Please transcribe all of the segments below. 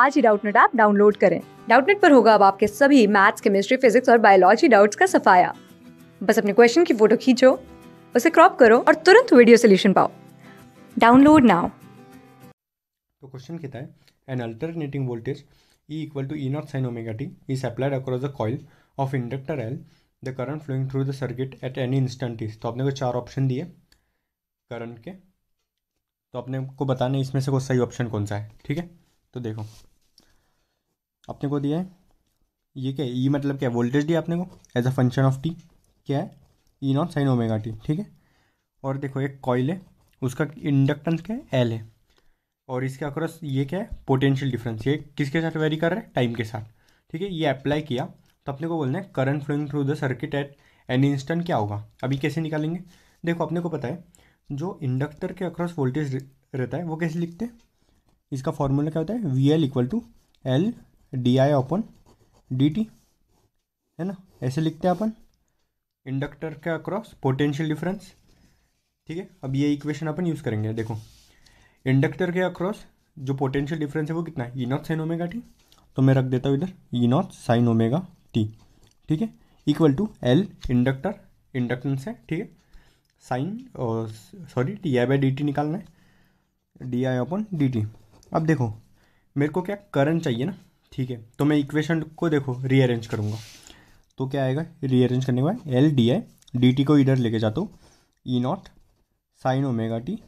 आज ही Doubtnut app download करें डाउटनेट पर होगा अब आपके सभी मैथ्स केमिस्ट्री फिजिक्स और बायोलॉजी डाउट्स का सफाया बस अपने क्वेश्चन की फोटो खींचो उसे क्रॉप करो और तुरंत वीडियो सोल्यूशन पाओ डाउनलोड नाउ तो क्वेश्चन कहता है an alternating voltage E equal to E not sine omega T is applied across the coil of inductor L the current flowing through the circuit at any instant is तो आपने को चार option दिए current के तो आपने को बताना इसमें से कोई सही ऑप्शन कौन सा है ठीक है तो देखो अपने को दिया है ये क्या है ई मतलब क्या है वोल्टेज दिया अपने को as a function of T क्या है E not sine omega T ठीक है और देखो एक कॉयल है उसका इंडक्टेंस क्या है एल है और इसके अक्रॉस ये क्या है पोटेंशियल डिफरेंस ये किसके साथ वेरी कर रहा है टाइम के साथ ठीक है ये अप्लाई किया तो अपने को बोलना है current flowing through the circuit at an instant क्या होगा अभी कैसे निकालेंगे देखो अपने को पता है जो इंडक्टर के अक्रॉस वोल्टेज रहता है वो कैसे लिखते हैं इसका फॉर्मूला क्या होता है V L equal to L D I upon D T है ना ऐसे लिखते हैं अपन इंडक्टर के अक्रॉस पोटेंशियल डिफरेंस ठीक है अब ये इक्वेशन अपन यूज़ करेंगे देखो इंडक्टर के अक्रॉस जो पोटेंशियल डिफरेंस है वो कितना है E not sine omega T तो मैं रख देता हूँ इधर E not sine omega T ठीक है equal to L inductor inductance है ठीक है sine sorry T I by D T निकालना है डी आई अपन डी टी अब देखो मेरे को क्या करंट चाहिए ना ठीक है तो मैं इक्वेशन को देखो रीअरेंज करूँगा तो क्या आएगा रीअरेंज करने के बाद L D I D T को इधर लेके जाता हूँ E not sine omega T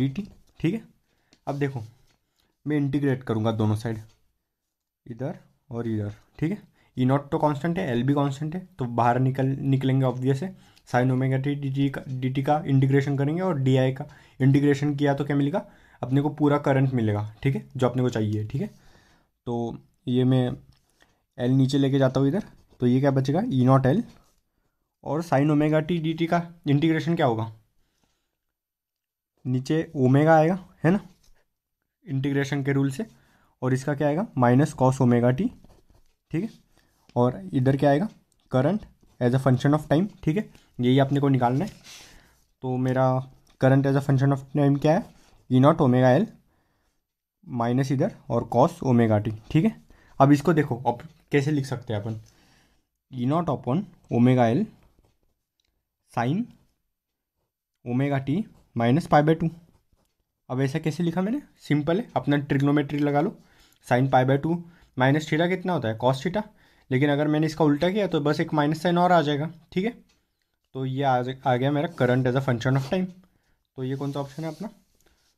D T ठीक है अब देखो मैं इंटीग्रेट करूँगा दोनों साइड इधर और इधर ठीक है ई e नॉट तो कांस्टेंट है एल भी कांस्टेंट है तो बाहर निकल निकलेंगे ऑब्वियस है sine omega T D T का डी टी का इंटीग्रेशन करेंगे और डी आई का इंटीग्रेशन किया तो क्या मिलेगा अपने को पूरा करंट मिलेगा ठीक है जो अपने को चाहिए ठीक है तो ये मैं एल नीचे लेके जाता हूँ इधर तो ये क्या बचेगा ई नॉट एल और sine omega T D T का इंटीग्रेशन क्या होगा नीचे ओमेगा आएगा है ना इंटीग्रेशन के रूल से और इसका क्या आएगा माइनस कॉस ओमेगा टी ठीक है और इधर क्या आएगा current as a function of time ठीक है यही अपने को निकालना है तो मेरा current as a function of time क्या है E not omega L minus इधर और कॉस ओमेगा टी ठीक है अब इसको देखो अब कैसे लिख सकते हैं अपन E not upon omega L sine omega T minus pi by two अब ऐसा कैसे लिखा मैंने सिंपल है अपना ट्रिग्नोमेट्री लगा लो sine pi by two minus theta कितना होता है कॉस थीटा लेकिन अगर मैंने इसका उल्टा किया तो बस एक माइनस साइन और आ जाएगा ठीक है तो ये आ, आ गया मेरा current as a function of time तो ये कौन सा ऑप्शन है अपना